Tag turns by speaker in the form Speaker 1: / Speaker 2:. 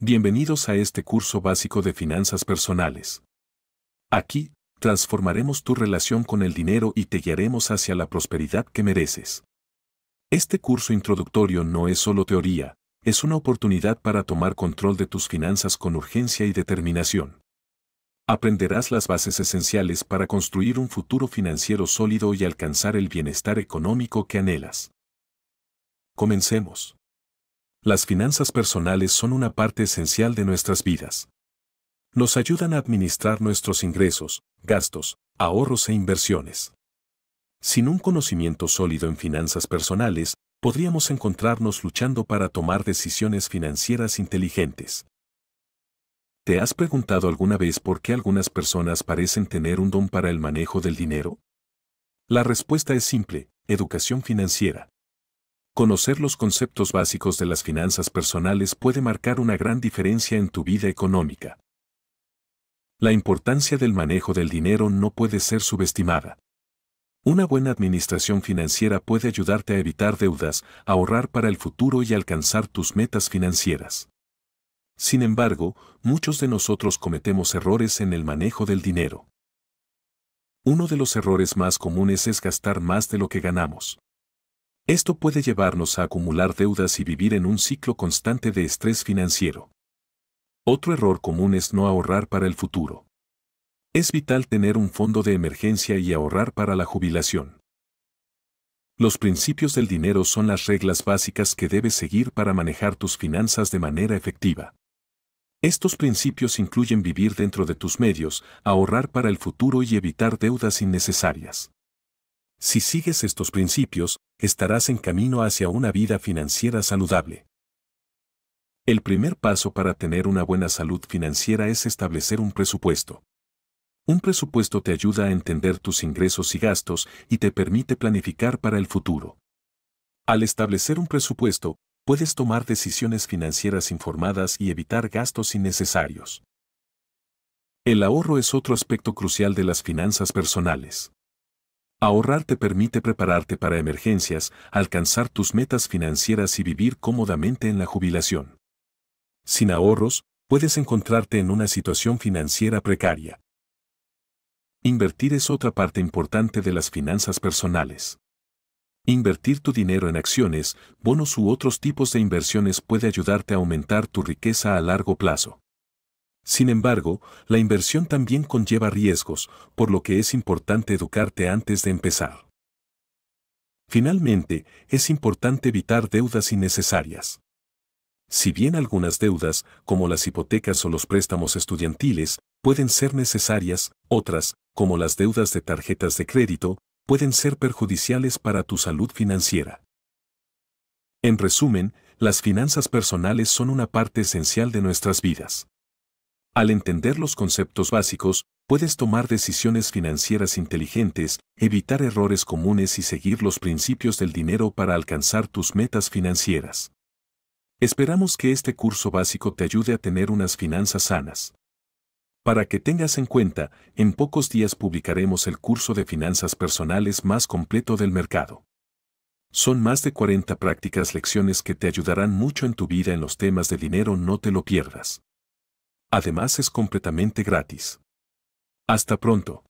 Speaker 1: Bienvenidos a este curso básico de finanzas personales. Aquí, transformaremos tu relación con el dinero y te guiaremos hacia la prosperidad que mereces. Este curso introductorio no es solo teoría, es una oportunidad para tomar control de tus finanzas con urgencia y determinación. Aprenderás las bases esenciales para construir un futuro financiero sólido y alcanzar el bienestar económico que anhelas. Comencemos. Las finanzas personales son una parte esencial de nuestras vidas. Nos ayudan a administrar nuestros ingresos, gastos, ahorros e inversiones. Sin un conocimiento sólido en finanzas personales, podríamos encontrarnos luchando para tomar decisiones financieras inteligentes. ¿Te has preguntado alguna vez por qué algunas personas parecen tener un don para el manejo del dinero? La respuesta es simple, educación financiera. Conocer los conceptos básicos de las finanzas personales puede marcar una gran diferencia en tu vida económica. La importancia del manejo del dinero no puede ser subestimada. Una buena administración financiera puede ayudarte a evitar deudas, ahorrar para el futuro y alcanzar tus metas financieras. Sin embargo, muchos de nosotros cometemos errores en el manejo del dinero. Uno de los errores más comunes es gastar más de lo que ganamos. Esto puede llevarnos a acumular deudas y vivir en un ciclo constante de estrés financiero. Otro error común es no ahorrar para el futuro. Es vital tener un fondo de emergencia y ahorrar para la jubilación. Los principios del dinero son las reglas básicas que debes seguir para manejar tus finanzas de manera efectiva. Estos principios incluyen vivir dentro de tus medios, ahorrar para el futuro y evitar deudas innecesarias. Si sigues estos principios, estarás en camino hacia una vida financiera saludable. El primer paso para tener una buena salud financiera es establecer un presupuesto. Un presupuesto te ayuda a entender tus ingresos y gastos y te permite planificar para el futuro. Al establecer un presupuesto, puedes tomar decisiones financieras informadas y evitar gastos innecesarios. El ahorro es otro aspecto crucial de las finanzas personales. Ahorrar te permite prepararte para emergencias, alcanzar tus metas financieras y vivir cómodamente en la jubilación. Sin ahorros, puedes encontrarte en una situación financiera precaria. Invertir es otra parte importante de las finanzas personales. Invertir tu dinero en acciones, bonos u otros tipos de inversiones puede ayudarte a aumentar tu riqueza a largo plazo. Sin embargo, la inversión también conlleva riesgos, por lo que es importante educarte antes de empezar. Finalmente, es importante evitar deudas innecesarias. Si bien algunas deudas, como las hipotecas o los préstamos estudiantiles, pueden ser necesarias, otras, como las deudas de tarjetas de crédito, pueden ser perjudiciales para tu salud financiera. En resumen, las finanzas personales son una parte esencial de nuestras vidas. Al entender los conceptos básicos, puedes tomar decisiones financieras inteligentes, evitar errores comunes y seguir los principios del dinero para alcanzar tus metas financieras. Esperamos que este curso básico te ayude a tener unas finanzas sanas. Para que tengas en cuenta, en pocos días publicaremos el curso de finanzas personales más completo del mercado. Son más de 40 prácticas lecciones que te ayudarán mucho en tu vida en los temas de dinero, no te lo pierdas. Además es completamente gratis. Hasta pronto.